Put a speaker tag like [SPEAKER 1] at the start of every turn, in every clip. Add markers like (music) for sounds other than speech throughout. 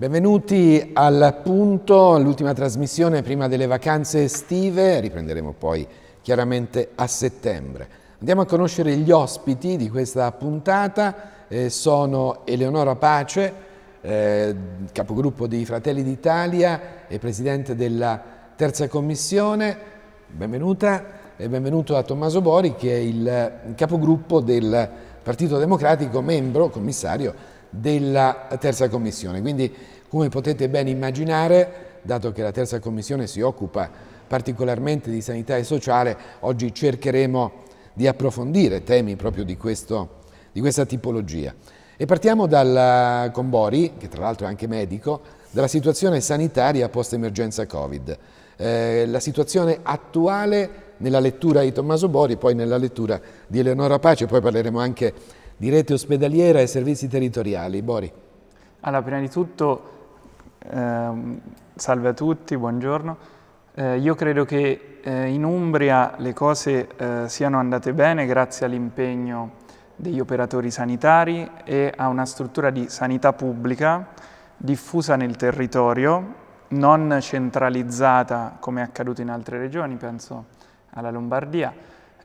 [SPEAKER 1] Benvenuti al punto, l'ultima trasmissione prima delle vacanze estive, riprenderemo poi chiaramente a settembre. Andiamo a conoscere gli ospiti di questa puntata, eh, sono Eleonora Pace, eh, capogruppo di Fratelli d'Italia e presidente della terza commissione, benvenuta e benvenuto a Tommaso Bori che è il capogruppo del Partito Democratico, membro, commissario della terza commissione. Quindi, come potete ben immaginare, dato che la terza commissione si occupa particolarmente di sanità e sociale, oggi cercheremo di approfondire temi proprio di, questo, di questa tipologia. E partiamo dal eh, Combori, che tra l'altro è anche medico, dalla situazione sanitaria post-emergenza Covid. Eh, la situazione attuale nella lettura di Tommaso Bori, poi nella lettura di Eleonora Pace, poi parleremo anche di rete ospedaliera e servizi territoriali. Bori. Allora, prima di
[SPEAKER 2] tutto, ehm, salve a tutti, buongiorno. Eh, io credo che eh, in Umbria le cose eh, siano andate bene grazie all'impegno degli operatori sanitari e a una struttura di sanità pubblica diffusa nel territorio, non centralizzata come è accaduto in altre regioni, penso alla Lombardia,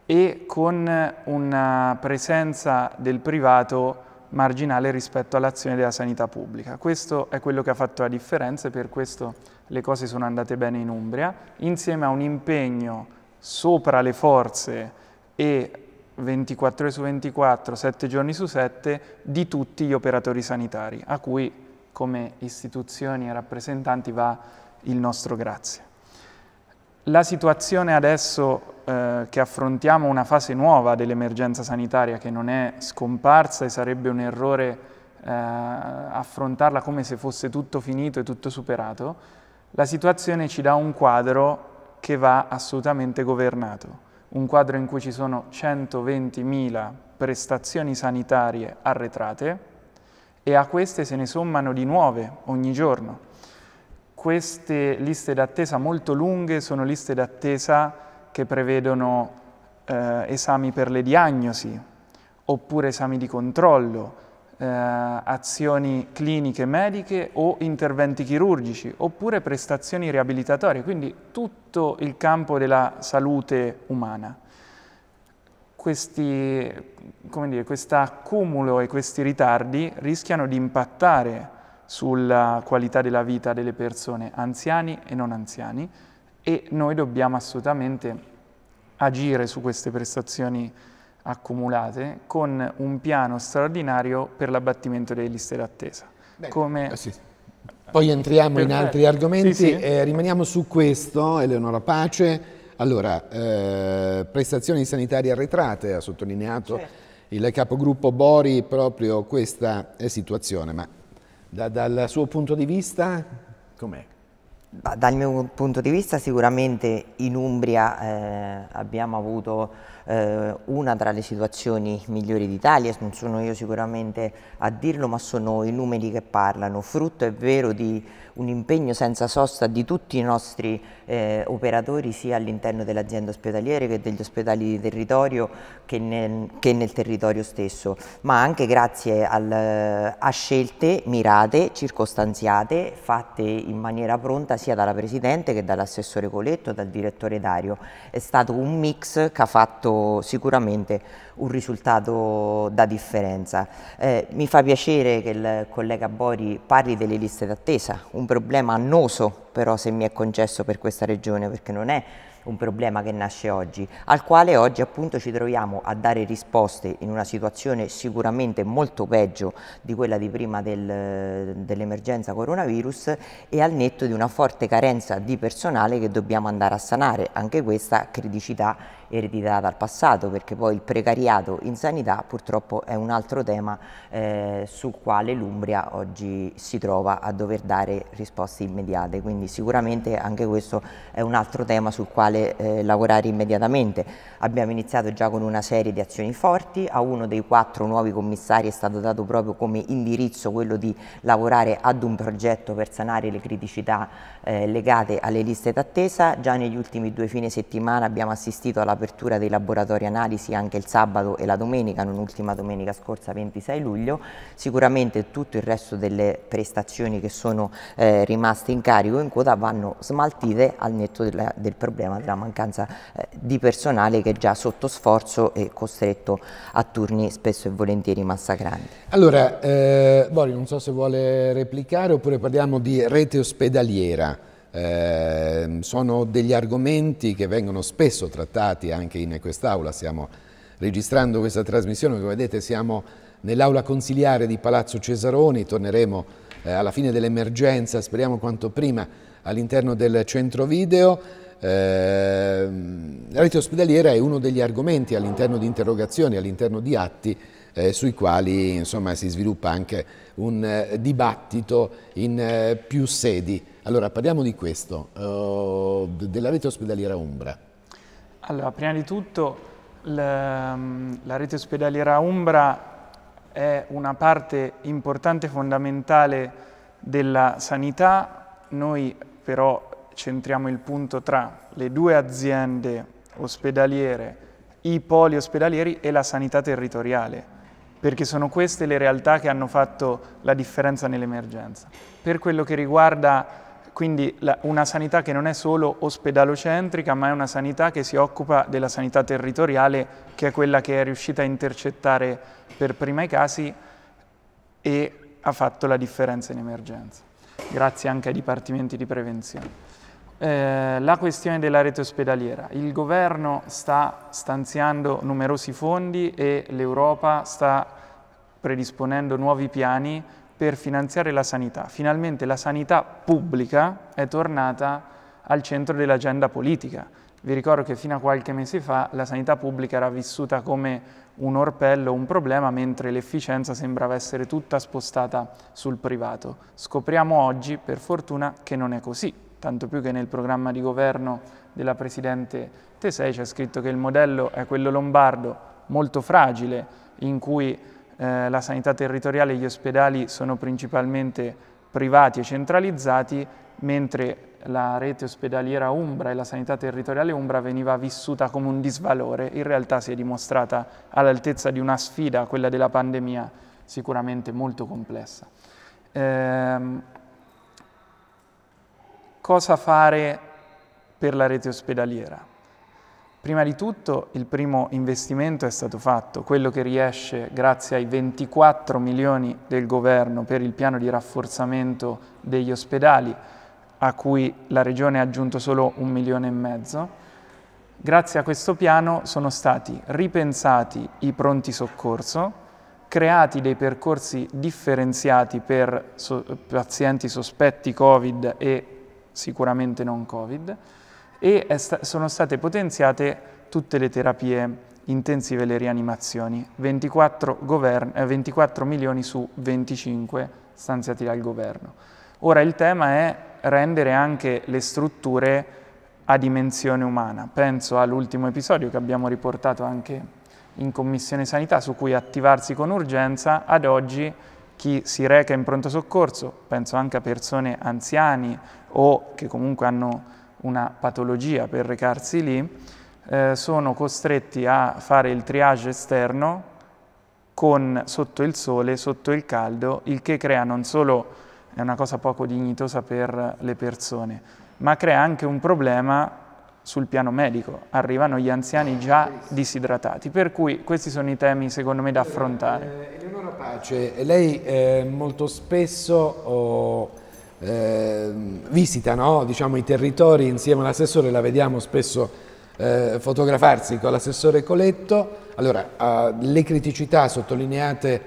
[SPEAKER 2] e con una presenza del privato marginale rispetto all'azione della sanità pubblica. Questo è quello che ha fatto la differenza e per questo le cose sono andate bene in Umbria, insieme a un impegno sopra le forze e 24 ore su 24, 7 giorni su 7, di tutti gli operatori sanitari, a cui come istituzioni e rappresentanti va il nostro grazie. La situazione adesso eh, che affrontiamo una fase nuova dell'emergenza sanitaria che non è scomparsa e sarebbe un errore eh, affrontarla come se fosse tutto finito e tutto superato, la situazione ci dà un quadro che va assolutamente governato, un quadro in cui ci sono 120.000 prestazioni sanitarie arretrate e a queste se ne sommano di nuove ogni giorno queste liste d'attesa molto lunghe sono liste d'attesa che prevedono eh, esami per le diagnosi, oppure esami di controllo, eh, azioni cliniche mediche o interventi chirurgici, oppure prestazioni riabilitatorie, quindi tutto il campo della salute umana. Questi, come dire, questo e questi ritardi rischiano di impattare sulla qualità della vita delle persone anziani e non anziani e noi dobbiamo assolutamente agire su queste prestazioni accumulate con un piano straordinario per l'abbattimento delle liste d'attesa. Come... Eh, sì.
[SPEAKER 1] Poi entriamo in altri argomenti, sì, sì. Eh, rimaniamo su questo, Eleonora Pace. Allora, eh, prestazioni sanitarie arretrate, ha sottolineato certo. il capogruppo Bori proprio questa eh, situazione, ma da, dal
[SPEAKER 3] suo punto di vista, com'è? Dal mio punto di vista sicuramente in Umbria eh, abbiamo avuto eh, una tra le situazioni migliori d'Italia, non sono io sicuramente a dirlo, ma sono i numeri che parlano, frutto è vero di un impegno senza sosta di tutti i nostri eh, operatori sia all'interno dell'azienda ospedaliere che degli ospedali di territorio che nel, che nel territorio stesso, ma anche grazie al, a scelte mirate, circostanziate, fatte in maniera pronta sia dalla Presidente che dall'assessore Coletto, dal direttore Dario. È stato un mix che ha fatto sicuramente un risultato da differenza. Eh, mi fa piacere che il collega Bori parli delle liste d'attesa, un problema annoso però se mi è concesso per questa regione perché non è un problema che nasce oggi, al quale oggi appunto ci troviamo a dare risposte in una situazione sicuramente molto peggio di quella di prima del, dell'emergenza coronavirus e al netto di una forte carenza di personale che dobbiamo andare a sanare, anche questa criticità ereditata dal passato, perché poi il precariato in sanità purtroppo è un altro tema eh, sul quale l'Umbria oggi si trova a dover dare risposte immediate, quindi sicuramente anche questo è un altro tema sul quale fondamentale eh, lavorare immediatamente. Abbiamo iniziato già con una serie di azioni forti, a uno dei quattro nuovi commissari è stato dato proprio come indirizzo quello di lavorare ad un progetto per sanare le criticità eh, legate alle liste d'attesa. Già negli ultimi due fine settimana abbiamo assistito all'apertura dei laboratori analisi anche il sabato e la domenica, non ultima domenica scorsa 26 luglio. Sicuramente tutto il resto delle prestazioni che sono eh, rimaste in carico in quota vanno smaltite al netto della, del problema per la mancanza eh, di personale che è già sotto sforzo e costretto a turni spesso e volentieri massacranti.
[SPEAKER 1] Allora, eh, Bori, non so se vuole replicare oppure parliamo di rete ospedaliera. Eh, sono degli argomenti che vengono spesso trattati anche in quest'aula, stiamo registrando questa trasmissione, come vedete siamo nell'aula consiliare di Palazzo Cesaroni, torneremo eh, alla fine dell'emergenza, speriamo quanto prima, all'interno del centro video. Eh, la rete ospedaliera è uno degli argomenti all'interno di interrogazioni, all'interno di atti eh, sui quali insomma, si sviluppa anche un eh, dibattito in eh, più sedi. Allora parliamo di questo, uh, della rete ospedaliera Umbra.
[SPEAKER 2] Allora, prima di tutto la, ehm, la rete ospedaliera Umbra è una parte importante, e fondamentale della sanità. Noi però centriamo il punto tra le due aziende ospedaliere, i poli ospedalieri e la sanità territoriale, perché sono queste le realtà che hanno fatto la differenza nell'emergenza. Per quello che riguarda quindi la, una sanità che non è solo ospedalocentrica, ma è una sanità che si occupa della sanità territoriale, che è quella che è riuscita a intercettare per prima i casi e ha fatto la differenza in emergenza, grazie anche ai dipartimenti di prevenzione. Eh, la questione della rete ospedaliera. Il governo sta stanziando numerosi fondi e l'Europa sta predisponendo nuovi piani per finanziare la sanità. Finalmente la sanità pubblica è tornata al centro dell'agenda politica. Vi ricordo che fino a qualche mese fa la sanità pubblica era vissuta come un orpello, un problema, mentre l'efficienza sembrava essere tutta spostata sul privato. Scopriamo oggi, per fortuna, che non è così tanto più che nel programma di governo della Presidente Tesei c'è scritto che il modello è quello lombardo, molto fragile, in cui eh, la sanità territoriale e gli ospedali sono principalmente privati e centralizzati, mentre la rete ospedaliera Umbra e la sanità territoriale Umbra veniva vissuta come un disvalore, in realtà si è dimostrata all'altezza di una sfida, quella della pandemia, sicuramente molto complessa. Ehm, cosa fare per la rete ospedaliera. Prima di tutto il primo investimento è stato fatto, quello che riesce grazie ai 24 milioni del governo per il piano di rafforzamento degli ospedali, a cui la Regione ha aggiunto solo un milione e mezzo. Grazie a questo piano sono stati ripensati i pronti soccorso, creati dei percorsi differenziati per so pazienti sospetti Covid e sicuramente non Covid, e sta sono state potenziate tutte le terapie intensive e le rianimazioni, 24, 24 eh, milioni su 25 stanziati dal governo. Ora il tema è rendere anche le strutture a dimensione umana. Penso all'ultimo episodio che abbiamo riportato anche in Commissione Sanità, su cui attivarsi con urgenza, ad oggi chi si reca in pronto soccorso, penso anche a persone anziani o che comunque hanno una patologia per recarsi lì, eh, sono costretti a fare il triage esterno con sotto il sole, sotto il caldo, il che crea non solo è una cosa poco dignitosa per le persone, ma crea anche un problema sul piano medico, arrivano gli anziani già disidratati, per cui questi sono i temi secondo me da affrontare. Eh, Eleonora Pace,
[SPEAKER 1] lei eh, molto spesso
[SPEAKER 2] oh,
[SPEAKER 1] eh, visita no? diciamo, i territori insieme all'assessore, la vediamo spesso eh, fotografarsi con l'assessore Coletto, allora le criticità sottolineate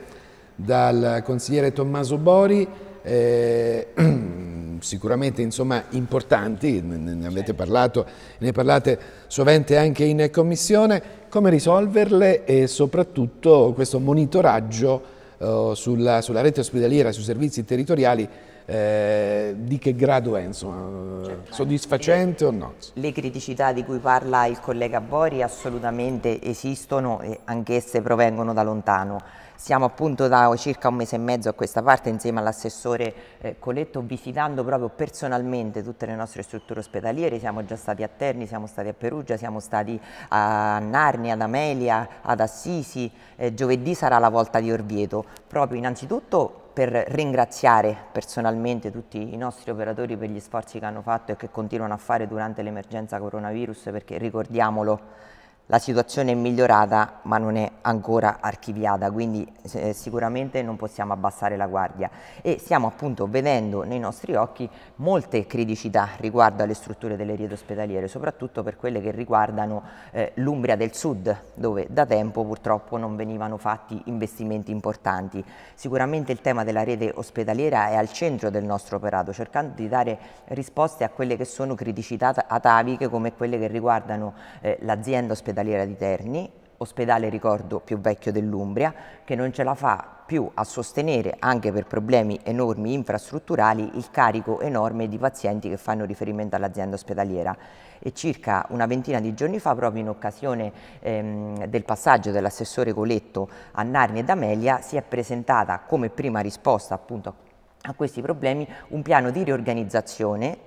[SPEAKER 1] dal consigliere Tommaso Bori, eh, (clears throat) sicuramente insomma, importanti, ne avete parlato, ne parlate sovente anche in commissione, come risolverle e soprattutto questo monitoraggio eh, sulla, sulla, rete ospedaliera, sui servizi territoriali,
[SPEAKER 3] eh, di che grado è, insomma, certo. soddisfacente o no? Le criticità di cui parla il collega Bori assolutamente esistono e anch'esse provengono da lontano. Siamo appunto da circa un mese e mezzo a questa parte insieme all'assessore eh, Coletto visitando proprio personalmente tutte le nostre strutture ospedaliere, siamo già stati a Terni, siamo stati a Perugia, siamo stati a Narni, ad Amelia, ad Assisi, eh, giovedì sarà la volta di Orvieto, proprio innanzitutto per ringraziare personalmente tutti i nostri operatori per gli sforzi che hanno fatto e che continuano a fare durante l'emergenza coronavirus perché ricordiamolo la situazione è migliorata ma non è ancora archiviata, quindi eh, sicuramente non possiamo abbassare la guardia e stiamo appunto vedendo nei nostri occhi molte criticità riguardo alle strutture delle reti ospedaliere, soprattutto per quelle che riguardano eh, l'Umbria del Sud, dove da tempo purtroppo non venivano fatti investimenti importanti. Sicuramente il tema della rete ospedaliera è al centro del nostro operato, cercando di dare risposte a quelle che sono criticità ataviche come quelle che riguardano eh, l'azienda ospedaliera ospedaliera di Terni, ospedale ricordo più vecchio dell'Umbria, che non ce la fa più a sostenere, anche per problemi enormi infrastrutturali, il carico enorme di pazienti che fanno riferimento all'azienda ospedaliera. E circa una ventina di giorni fa, proprio in occasione ehm, del passaggio dell'assessore Coletto a Narni ed Amelia, si è presentata come prima risposta appunto a questi problemi un piano di riorganizzazione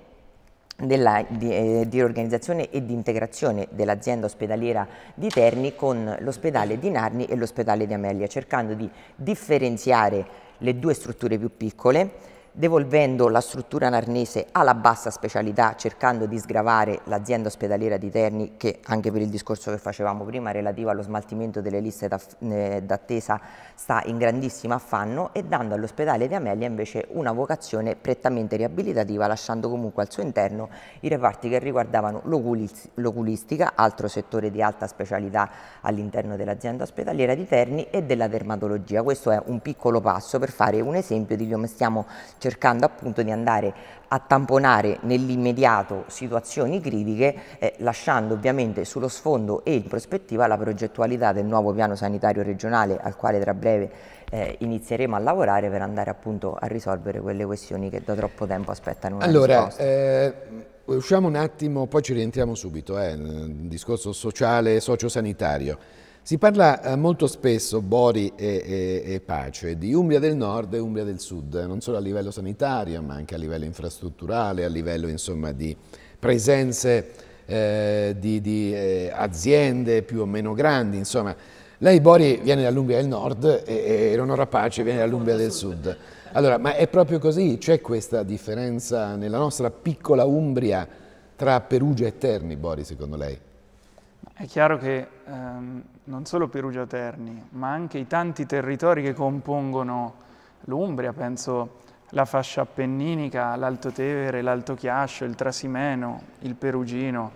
[SPEAKER 3] della, di, eh, di, riorganizzazione e di integrazione dell'azienda ospedaliera di Terni con l'ospedale di Narni e l'ospedale di Amelia, cercando di differenziare le due strutture più piccole devolvendo la struttura narnese alla bassa specialità, cercando di sgravare l'azienda ospedaliera di Terni, che anche per il discorso che facevamo prima relativo allo smaltimento delle liste eh, d'attesa sta in grandissimo affanno, e dando all'ospedale di Amelia invece una vocazione prettamente riabilitativa, lasciando comunque al suo interno i reparti che riguardavano l'oculistica, altro settore di alta specialità all'interno dell'azienda ospedaliera di Terni, e della dermatologia. Questo è un piccolo passo per fare un esempio di come stiamo cercando appunto di andare a tamponare nell'immediato situazioni critiche, eh, lasciando ovviamente sullo sfondo e in prospettiva la progettualità del nuovo piano sanitario regionale al quale tra breve eh, inizieremo a lavorare per andare appunto a risolvere quelle questioni che da troppo tempo aspettano una allora,
[SPEAKER 1] Eh, usciamo un attimo, poi ci rientriamo subito, eh, discorso sociale e sociosanitario. Si parla eh, molto spesso, Bori e, e, e, Pace, di Umbria del Nord e Umbria del Sud, eh, non solo a livello sanitario, ma anche a livello infrastrutturale, a livello insomma, di presenze eh, di, di eh, aziende più o meno grandi. Insomma. Lei Bori viene dall'Umbria del Nord e, e Eleonora Pace viene dall'Umbria del Sud. Allora, ma è proprio così? C'è questa differenza nella nostra piccola Umbria tra Perugia e Terni, Bori, secondo lei?
[SPEAKER 2] È chiaro che ehm, non solo Perugia Terni, ma anche i tanti territori che compongono l'Umbria, penso la fascia appenninica, l'Alto Tevere, l'Alto Chiascio, il Trasimeno, il Perugino,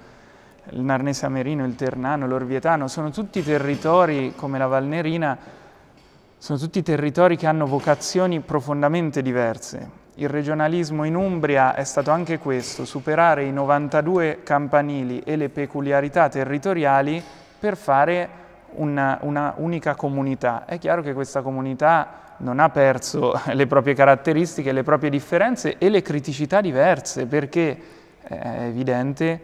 [SPEAKER 2] il Narnese Amerino, il Ternano, l'Orvietano, sono tutti territori come la Valnerina, sono tutti territori che hanno vocazioni profondamente diverse il regionalismo in Umbria è stato anche questo, superare i 92 campanili e le peculiarità territoriali per fare una, una unica comunità. È chiaro che questa comunità non ha perso (laughs) le proprie caratteristiche, le proprie differenze e le criticità diverse, perché eh, è evidente,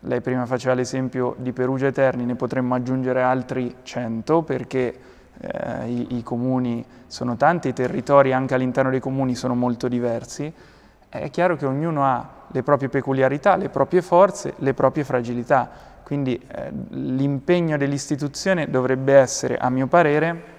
[SPEAKER 2] lei prima faceva l'esempio di Perugia Eterni, ne potremmo aggiungere altri 100, perché eh, i, i, comuni sono tanti, i territori anche all'interno dei comuni sono molto diversi, è chiaro che ognuno ha le proprie peculiarità, le proprie forze, le proprie fragilità, quindi eh, l'impegno dell'istituzione dovrebbe essere, a mio parere,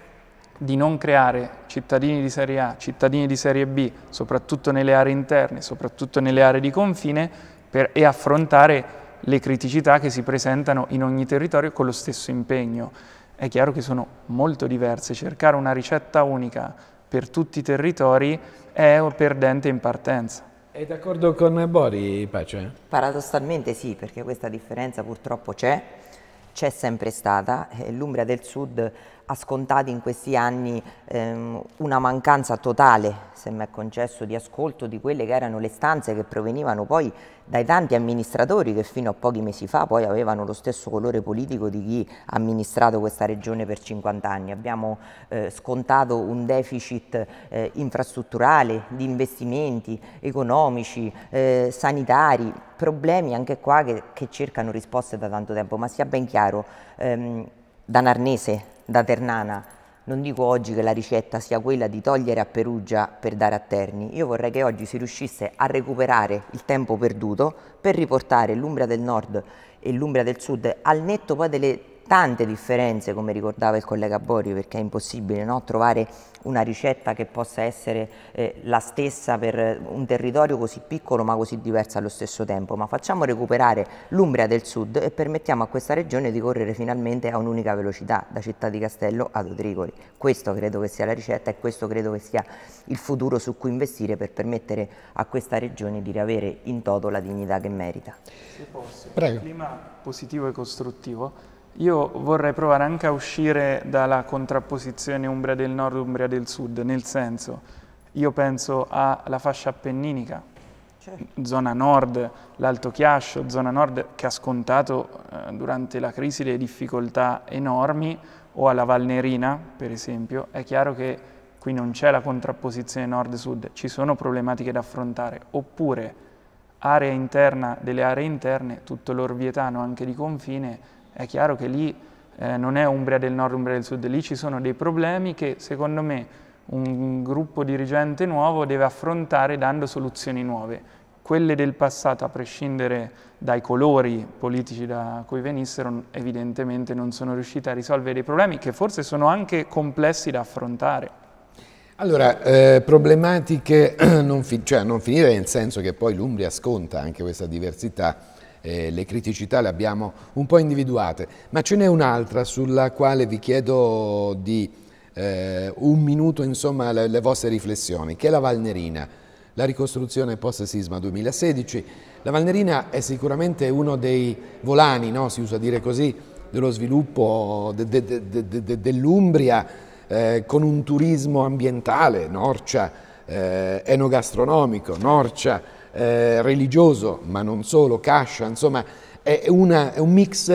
[SPEAKER 2] di non creare cittadini di serie A, cittadini di serie B, soprattutto nelle aree interne, soprattutto nelle aree di confine, per, e affrontare le criticità che si presentano in ogni territorio con lo stesso impegno è chiaro che sono molto diverse. Cercare una ricetta unica per tutti i territori è perdente in
[SPEAKER 3] partenza. È d'accordo con Bori, Pace? Paradossalmente sì, perché questa differenza purtroppo c'è, c'è sempre stata. L'Umbria del Sud ha scontato in questi anni ehm, una mancanza totale, se mi è concesso, di ascolto di quelle che erano le stanze che provenivano poi dai tanti amministratori che fino a pochi mesi fa poi avevano lo stesso colore politico di chi ha amministrato questa regione per 50 anni. Abbiamo eh, scontato un deficit eh, infrastrutturale, di investimenti economici, eh, sanitari, problemi anche qua che, che, cercano risposte da tanto tempo, ma sia ben chiaro, ehm, Narnese da Ternana, non dico oggi che la ricetta sia quella di togliere a Perugia per dare a Terni, io vorrei che oggi si riuscisse a recuperare il tempo perduto per riportare l'Umbria del Nord e l'Umbria del Sud al netto poi delle tante differenze, come ricordava il collega Borio, perché è impossibile no? trovare una ricetta che possa essere eh, la stessa per un territorio così piccolo ma così diverso allo stesso tempo, ma facciamo recuperare l'Umbria del Sud e permettiamo a questa regione di correre finalmente a un'unica velocità, da Città di Castello ad Otricoli. Questo credo che sia la ricetta e questo credo che sia il futuro su cui investire per permettere a questa regione di riavere in toto la dignità che merita.
[SPEAKER 2] Se posso, Prego. clima positivo e costruttivo io vorrei provare anche a uscire dalla contrapposizione Umbria del Nord Umbria del Sud, nel senso, io penso alla fascia appenninica, certo. zona nord, l'Alto Chiascio, zona nord che ha scontato eh, durante la crisi le difficoltà enormi, o alla Valnerina, per esempio, è chiaro che qui non c'è la contrapposizione nord-sud, ci sono problematiche da affrontare, oppure area interna delle aree interne, tutto l'Orvietano anche di confine, è chiaro che lì eh, non è Umbria del Nord, Umbria del Sud, lì ci sono dei problemi che secondo me un gruppo dirigente nuovo deve affrontare dando soluzioni nuove. Quelle del passato, a prescindere dai colori politici da cui venissero, evidentemente non sono riuscite a risolvere dei problemi che forse sono anche complessi da affrontare.
[SPEAKER 1] Allora, eh, problematiche (clears throat) non, fi cioè non finire nel senso che poi l'Umbria sconta anche questa diversità eh, le criticità le abbiamo un po' individuate, ma ce n'è un'altra sulla quale vi chiedo di eh, un minuto insomma, le, le vostre riflessioni, che è la Valnerina, la ricostruzione post-sisma 2016. La Valnerina è sicuramente uno dei volani, no? si usa dire così, dello sviluppo de, de, de, dell'Umbria eh, con un turismo ambientale, Norcia, eh, enogastronomico, Norcia eh, religioso, ma non solo, cascia, insomma è, una, è un mix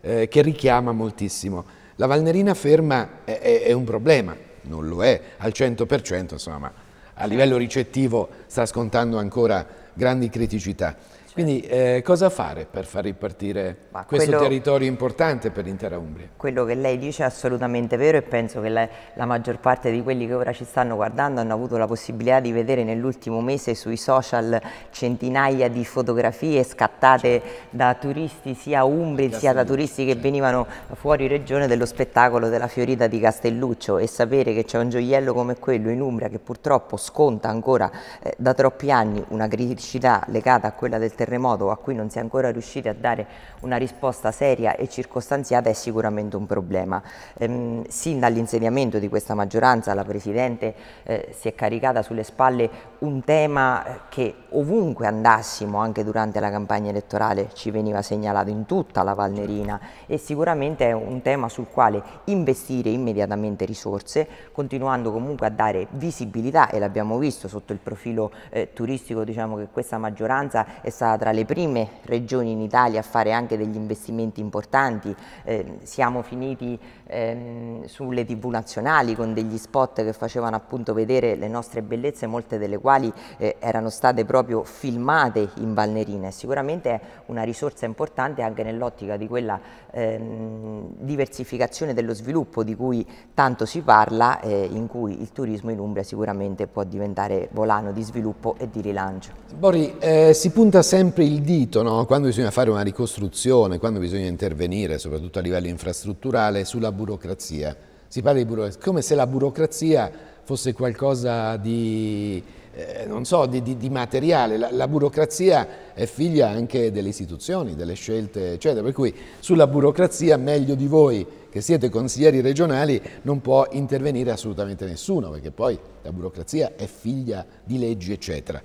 [SPEAKER 1] eh, che richiama moltissimo. La Valnerina ferma è, è, è, un problema, non lo è al 100%, insomma, ma a livello ricettivo sta scontando ancora grandi criticità. Certo. Quindi eh, cosa fare per far ripartire
[SPEAKER 3] Ma questo quello, territorio importante per l'intera Umbria? Quello che lei dice è assolutamente vero e penso che la, la, maggior parte di quelli che ora ci stanno guardando hanno avuto la possibilità di vedere nell'ultimo mese sui social centinaia di fotografie scattate certo. da turisti sia umbri sia da turisti che certo. venivano fuori regione dello spettacolo della Fiorita di Castelluccio e sapere che c'è un gioiello come quello in Umbria che purtroppo sconta ancora eh, da troppi anni una criticità legata a quella del territorio terremoto a cui non si è ancora riusciti a dare una risposta seria e circostanziata è sicuramente un problema. Ehm, sin dall'insediamento di questa maggioranza la Presidente eh, si è caricata sulle spalle un tema che ovunque andassimo anche durante la campagna elettorale ci veniva segnalato in tutta la Valnerina e sicuramente è un tema sul quale investire immediatamente risorse continuando comunque a dare visibilità e l'abbiamo visto sotto il profilo eh, turistico diciamo che questa maggioranza è stata tra le prime regioni in Italia a fare anche degli investimenti importanti, eh, siamo finiti ehm, sulle tv nazionali con degli spot che facevano appunto vedere le nostre bellezze, molte delle quali eh, erano state proprio filmate in balnerina e sicuramente è una risorsa importante anche nell'ottica di quella ehm, diversificazione dello sviluppo di cui tanto si parla, eh, in cui il turismo in Umbria sicuramente può diventare volano di sviluppo e di rilancio.
[SPEAKER 1] Bori, eh, si punta sempre sempre il dito, no? quando bisogna fare una ricostruzione, quando bisogna intervenire, soprattutto a livello infrastrutturale, sulla burocrazia. Si parla di burocrazia, come se la burocrazia fosse qualcosa di, eh, non so, di, di, di materiale. La, la, burocrazia è figlia anche delle istituzioni, delle scelte, eccetera. Per cui sulla burocrazia meglio di voi che siete consiglieri regionali non può intervenire assolutamente nessuno, perché poi la burocrazia è figlia di leggi, eccetera.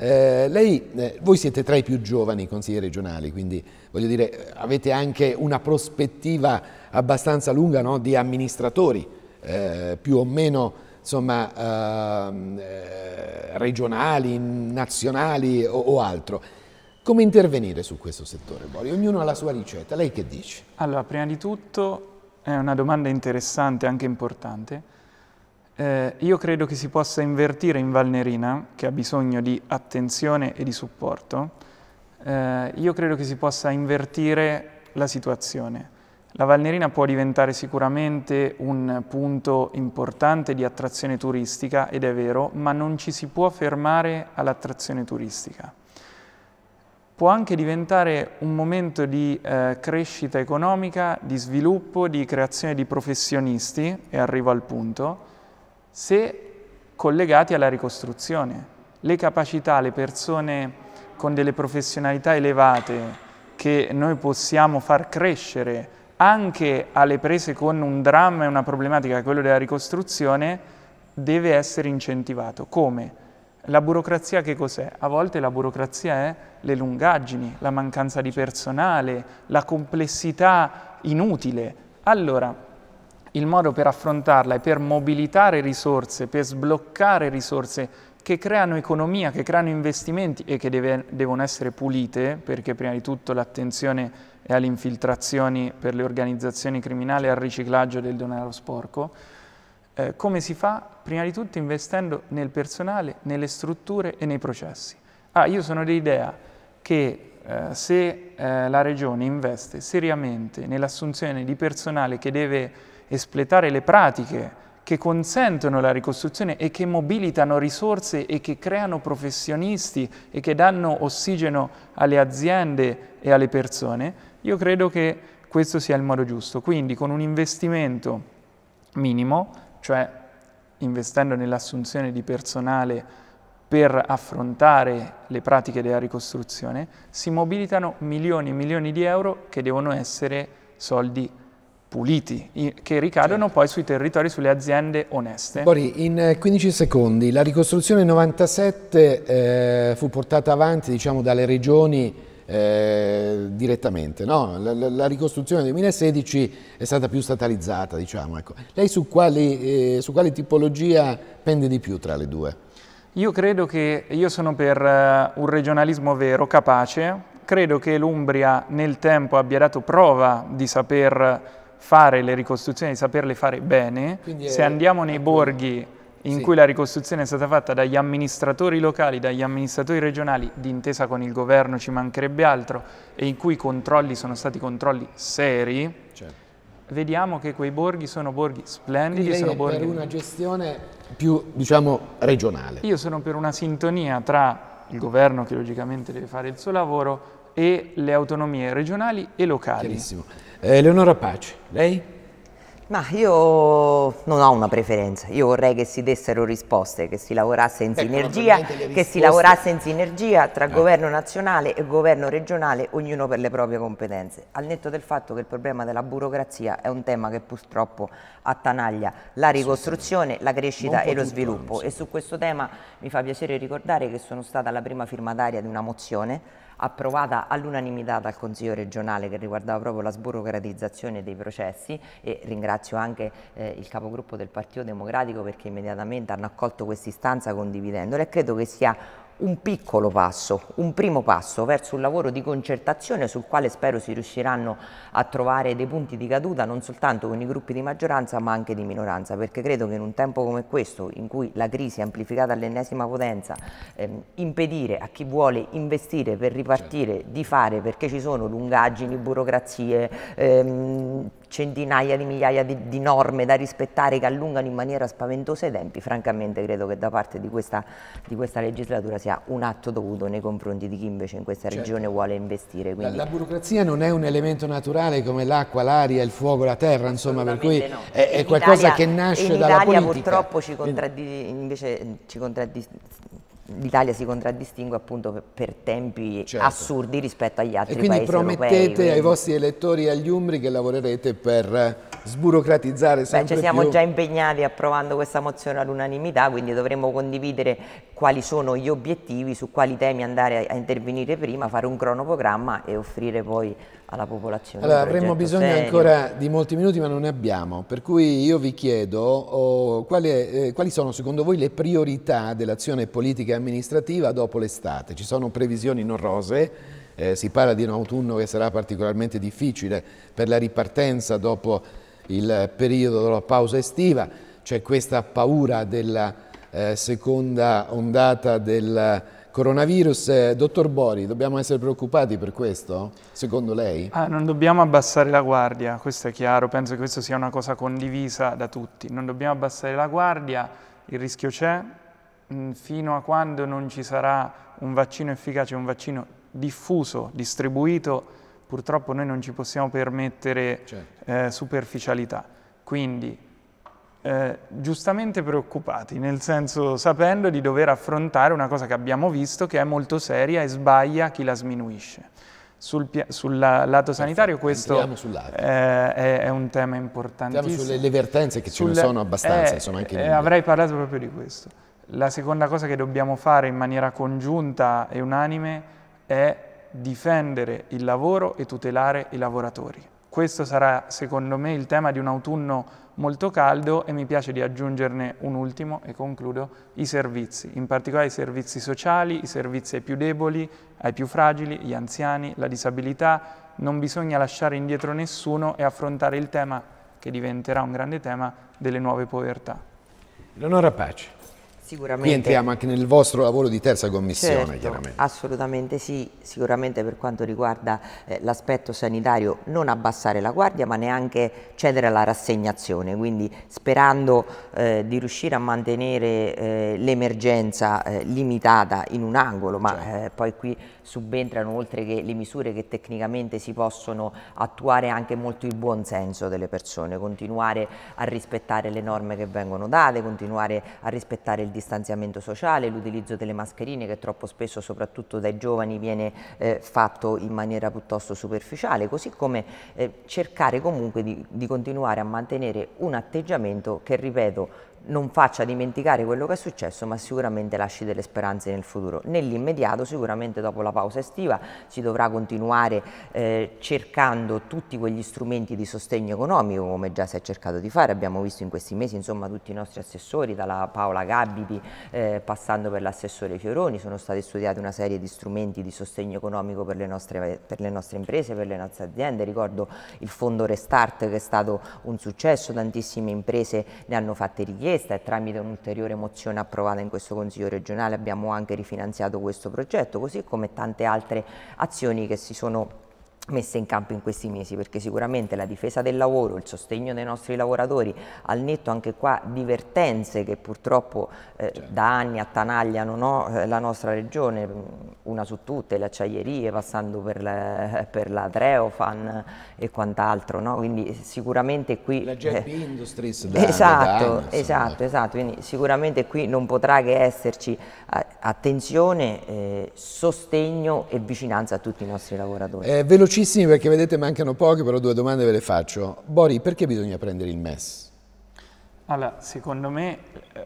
[SPEAKER 1] Eh, lei, eh, voi siete tra i più giovani consiglieri regionali, quindi voglio dire, avete anche una prospettiva abbastanza lunga no, di amministratori, eh, più o meno insomma, ehm, eh, regionali, nazionali o, o altro. Come intervenire su questo settore, Borio? Ognuno ha la sua
[SPEAKER 2] ricetta, lei che dice? Allora, prima di tutto è una domanda interessante e anche importante eh, io credo che si possa invertire in Valnerina, che ha bisogno di attenzione e di supporto, eh, io credo che si possa invertire la situazione. La Valnerina può diventare sicuramente un punto importante di attrazione turistica, ed è vero, ma non ci si può fermare all'attrazione turistica. Può anche diventare un momento di eh, crescita economica, di sviluppo, di creazione di professionisti, e arrivo al punto, se collegati alla ricostruzione. Le capacità, le persone con delle professionalità elevate che noi possiamo far crescere anche alle prese con un dramma e una problematica, quello della ricostruzione, deve essere incentivato. Come? La burocrazia che cos'è? A volte la burocrazia è le lungaggini, la mancanza di personale, la complessità inutile. Allora, il modo per affrontarla e per mobilitare risorse, per sbloccare risorse che creano economia, che creano investimenti e che deve, devono essere pulite, perché prima di tutto l'attenzione è alle infiltrazioni per le organizzazioni criminali e al riciclaggio del denaro sporco. Eh, come si fa? Prima di tutto investendo nel personale, nelle strutture e nei processi. Ah, io sono dell'idea che eh, se eh, la Regione investe seriamente nell'assunzione di personale che deve espletare le pratiche che consentono la ricostruzione e che mobilitano risorse e che creano professionisti e che danno ossigeno alle aziende e alle persone, io credo che questo sia il modo giusto. Quindi con un investimento minimo, cioè investendo nell'assunzione di personale per affrontare le pratiche della ricostruzione, si mobilitano milioni e milioni di euro che devono essere soldi puliti che ricadono certo. poi sui territori, sulle aziende oneste. Bori,
[SPEAKER 1] in 15 eh, secondi, la ricostruzione 97 eh, fu portata avanti diciamo, dalle regioni eh, direttamente, no? la, la, la, ricostruzione 2016 è stata più statalizzata. Diciamo, ecco. Lei su, quali, eh, su quale tipologia pende di più tra le due?
[SPEAKER 2] Io credo che io sono per eh, un regionalismo vero, capace, credo che l'Umbria nel tempo abbia dato prova di saper fare le ricostruzioni, di saperle fare bene. Quindi Se è... andiamo nei borghi in sì. cui la ricostruzione è stata fatta dagli amministratori locali, dagli amministratori regionali, d'intesa con il governo ci mancherebbe altro, e in cui i controlli sono stati controlli seri, certo. vediamo che quei borghi sono borghi splendidi. Sono borghi... per una gestione
[SPEAKER 1] più, diciamo, regionale.
[SPEAKER 2] Io sono per una sintonia tra il governo, che logicamente deve fare il suo lavoro, e le autonomie regionali e
[SPEAKER 3] locali. Chiarissimo. Eh, Eleonora Pace, lei? Ma io non ho una preferenza, io vorrei che si dessero risposte, che si lavorasse in, ecco, sinergia, risposte... che si lavorasse in sinergia, tra eh. governo nazionale e governo regionale, ognuno per le proprie competenze. Al netto del fatto che il problema della burocrazia è un tema che purtroppo attanaglia la ricostruzione, la crescita e lo sviluppo. E su questo tema mi fa piacere ricordare che sono stata la prima firmataria di una mozione approvata all'unanimità dal Consiglio regionale che riguardava proprio la sburocratizzazione dei processi e ringrazio anche eh, il capogruppo del Partito Democratico perché immediatamente hanno accolto questa istanza condividendola e credo che sia un piccolo passo, un primo passo verso un lavoro di concertazione sul quale spero si riusciranno a trovare dei punti di caduta non soltanto con i gruppi di maggioranza ma anche di minoranza perché credo che in un tempo come questo in cui la crisi è amplificata all'ennesima potenza ehm, impedire a chi vuole investire per ripartire certo. di fare perché ci sono lungaggini, burocrazie, ehm, centinaia di migliaia di, di, norme da rispettare che allungano in maniera spaventosa i tempi, francamente credo che da parte di questa, di questa legislatura sia un atto dovuto nei confronti di chi invece in questa certo. regione vuole investire. Quindi... La, la,
[SPEAKER 1] burocrazia non è un elemento naturale come l'acqua, l'aria, il fuoco, la terra, insomma, per cui no. è, è qualcosa Italia, che nasce dalla politica. In Italia purtroppo ci,
[SPEAKER 3] contraddi, invece, ci contraddi, l'Italia si contraddistingue appunto per tempi certo. assurdi rispetto agli altri paesi europei. Quindi promettete ai vostri elettori e agli umbri che lavorerete per sburocratizzare sempre Beh, ci siamo più. già impegnati approvando questa mozione all'unanimità, quindi dovremmo condividere quali sono gli obiettivi, su quali temi andare a, intervenire prima, fare un cronoprogramma e offrire poi alla popolazione. Allora, avremmo bisogno serio. ancora
[SPEAKER 1] di molti minuti, ma non ne abbiamo. Per cui io vi chiedo oh, quali, eh, quali, sono secondo voi le priorità dell'azione politica e amministrativa dopo l'estate? Ci sono previsioni non rosee. Eh, si parla di un autunno che sarà particolarmente difficile per la ripartenza dopo il periodo della pausa estiva, c'è questa paura della eh, seconda ondata del coronavirus. Eh, dottor Bori, dobbiamo essere preoccupati per questo, secondo lei?
[SPEAKER 2] Ah, non dobbiamo abbassare la guardia, questo è chiaro, penso che questa sia una cosa condivisa da tutti. Non dobbiamo abbassare la guardia, il rischio c'è, mm, fino a quando non ci sarà un vaccino efficace, un vaccino diffuso, distribuito, purtroppo noi non ci possiamo permettere certo. eh, superficialità. Quindi eh, giustamente preoccupati, nel senso sapendo di dover affrontare una cosa che abbiamo visto che è molto seria e sbaglia chi la sminuisce. Sul, sul lato sanitario questo eh, è, è, un tema importantissimo. Andiamo sulle le vertenze che Sulle, ce ne sono abbastanza. Eh, sono eh, avrei parlato proprio di questo. La seconda cosa che dobbiamo fare in maniera congiunta e unanime è difendere il lavoro e tutelare i lavoratori. Questo sarà secondo me il tema di un autunno molto caldo e mi piace di aggiungerne un ultimo e concludo, i servizi, in particolare i servizi sociali, i servizi ai più deboli, ai più fragili, gli anziani, la disabilità, non bisogna lasciare indietro nessuno e affrontare il tema, che diventerà un grande tema, delle nuove povertà.
[SPEAKER 1] L'onore a Pace.
[SPEAKER 2] Sicuramente.
[SPEAKER 3] Qui entriamo
[SPEAKER 1] anche nel vostro lavoro di terza commissione, certo, chiaramente.
[SPEAKER 3] Assolutamente sì, sicuramente per quanto riguarda eh, l'aspetto sanitario non abbassare la guardia ma neanche cedere alla rassegnazione, quindi sperando eh, di riuscire a mantenere eh, l'emergenza eh, limitata in un angolo, ma certo. Eh, poi qui subentrano oltre che le misure che tecnicamente si possono attuare anche molto il buon senso delle persone, continuare a rispettare le norme che vengono date, continuare a rispettare il distanziamento sociale, l'utilizzo delle mascherine che troppo spesso soprattutto dai giovani viene eh, fatto in maniera piuttosto superficiale, così come eh, cercare comunque di, di continuare a mantenere un atteggiamento che, ripeto, non faccia dimenticare quello che è successo, ma sicuramente lasci delle speranze nel futuro. Nell'immediato, sicuramente dopo la pausa estiva, si dovrà continuare eh, cercando tutti quegli strumenti di sostegno economico, come già si è cercato di fare. Abbiamo visto in questi mesi insomma, tutti i nostri assessori, dalla Paola Gabbiti, eh, passando per l'assessore Fioroni, sono stati studiati una serie di strumenti di sostegno economico per le, nostre, per le nostre imprese, per le nostre aziende. Ricordo il fondo Restart che è stato un successo, tantissime imprese ne hanno fatte richieste richiesta e tramite un'ulteriore mozione approvata in questo Consiglio regionale abbiamo anche rifinanziato questo progetto, così come tante altre azioni che si sono messe in campo in questi mesi perché sicuramente la difesa del lavoro, il sostegno dei nostri lavoratori, al netto anche qua divertenze che purtroppo eh, certo. da anni attanagliano no, eh, la nostra regione, mm, una su tutte, le acciaierie, passando per la, (laughs) per la Treofan e quant'altro, no? quindi sicuramente qui... La JP eh,
[SPEAKER 1] Industries da, Esatto, da anni, esatto,
[SPEAKER 3] esatto, quindi sicuramente qui non potrà che esserci eh, attenzione, eh, sostegno e vicinanza a tutti i nostri lavoratori. Eh,
[SPEAKER 1] velocissimi perché vedete mancano poche, però due domande ve le faccio. Bori, perché bisogna prendere il MES?
[SPEAKER 2] Allora, secondo me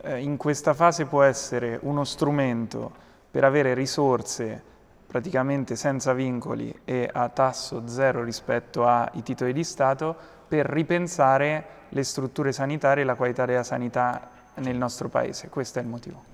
[SPEAKER 2] eh, in questa fase può essere uno strumento per avere risorse praticamente senza vincoli e a tasso zero rispetto ai titoli di Stato per ripensare le strutture sanitarie e la qualità della sanità nel nostro Paese. Questo è il motivo.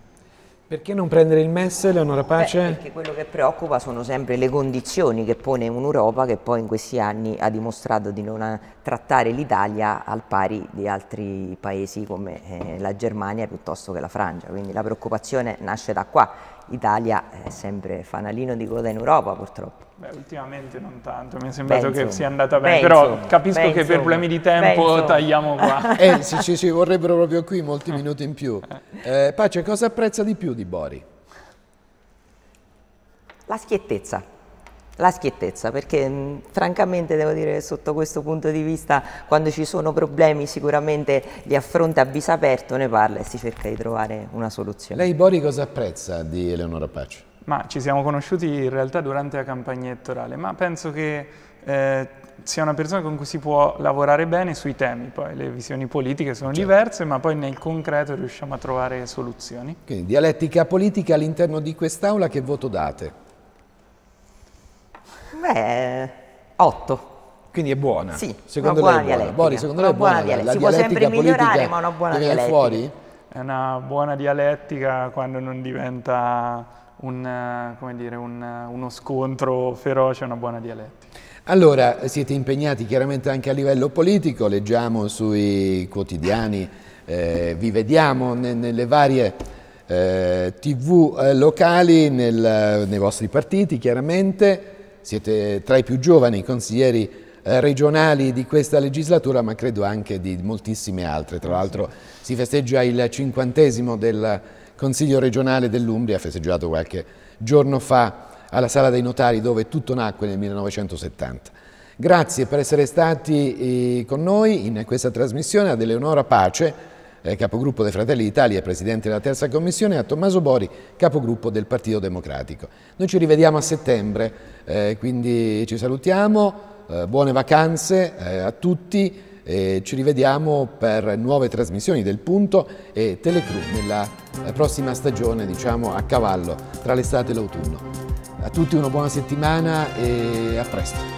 [SPEAKER 2] Perché non prendere il MES, Leonora Pace? Beh, perché
[SPEAKER 3] quello che preoccupa sono sempre le condizioni che pone un'Europa che poi in questi anni ha dimostrato di non trattare l'Italia al pari di altri paesi come eh, la Germania piuttosto che la Francia, quindi la preoccupazione nasce da qua Italia è sempre fanalino di coda in Europa purtroppo.
[SPEAKER 2] Beh, ultimamente non tanto, mi è sembrato penso, che sia andata bene, penso, però capisco penso, che per problemi di tempo tagliamo qua. (laughs) Eh, sì, ci,
[SPEAKER 3] ci vorrebbero proprio qui molti eh. minuti in più. Eh. eh, Pace, cosa apprezza di più di Bori? La schiettezza. La schiettezza, perché mh, mm, francamente devo dire che sotto questo punto di vista quando ci sono problemi sicuramente li affronta a viso aperto, ne parla e si cerca di trovare una soluzione. Lei
[SPEAKER 1] Bori cosa apprezza di Eleonora Pace?
[SPEAKER 2] Ma ci siamo conosciuti in realtà durante la campagna elettorale, ma penso che eh, sia una persona con cui si può lavorare bene sui temi, poi le visioni politiche sono certo. diverse, ma poi nel concreto riusciamo a trovare soluzioni.
[SPEAKER 1] Quindi dialettica politica all'interno di quest'Aula, che voto date?
[SPEAKER 2] Beh, 8. Quindi è buona? Sì,
[SPEAKER 1] secondo una buona lei è buona. Bori, secondo lei è buona, buona la, si può sempre migliorare, ma una buona dialettica. fuori?
[SPEAKER 2] È una buona dialettica quando non diventa un, dire, un, uno scontro feroce, una buona dialettica.
[SPEAKER 1] Allora, siete impegnati chiaramente anche a livello politico, leggiamo sui quotidiani, eh, vi vediamo ne, nelle varie eh, tv eh, locali, nel, nei vostri partiti chiaramente siete tra i più giovani consiglieri eh, regionali di questa legislatura, ma credo anche di moltissime altre. Tra l'altro si festeggia il cinquantesimo del Consiglio regionale dell'Umbria, festeggiato qualche giorno fa alla Sala dei Notari, dove tutto nacque nel 1970. Grazie per essere stati eh, con noi in questa trasmissione ad Eleonora Pace, eh, capogruppo dei Fratelli d'Italia e presidente della terza commissione, e a Tommaso Bori, capogruppo del Partito Democratico. Noi ci rivediamo a settembre, eh, quindi ci salutiamo, eh, buone vacanze a tutti, e ci rivediamo per nuove trasmissioni del Punto e Telecru nella prossima stagione, diciamo a cavallo tra l'estate e l'autunno. A tutti una buona settimana e a presto.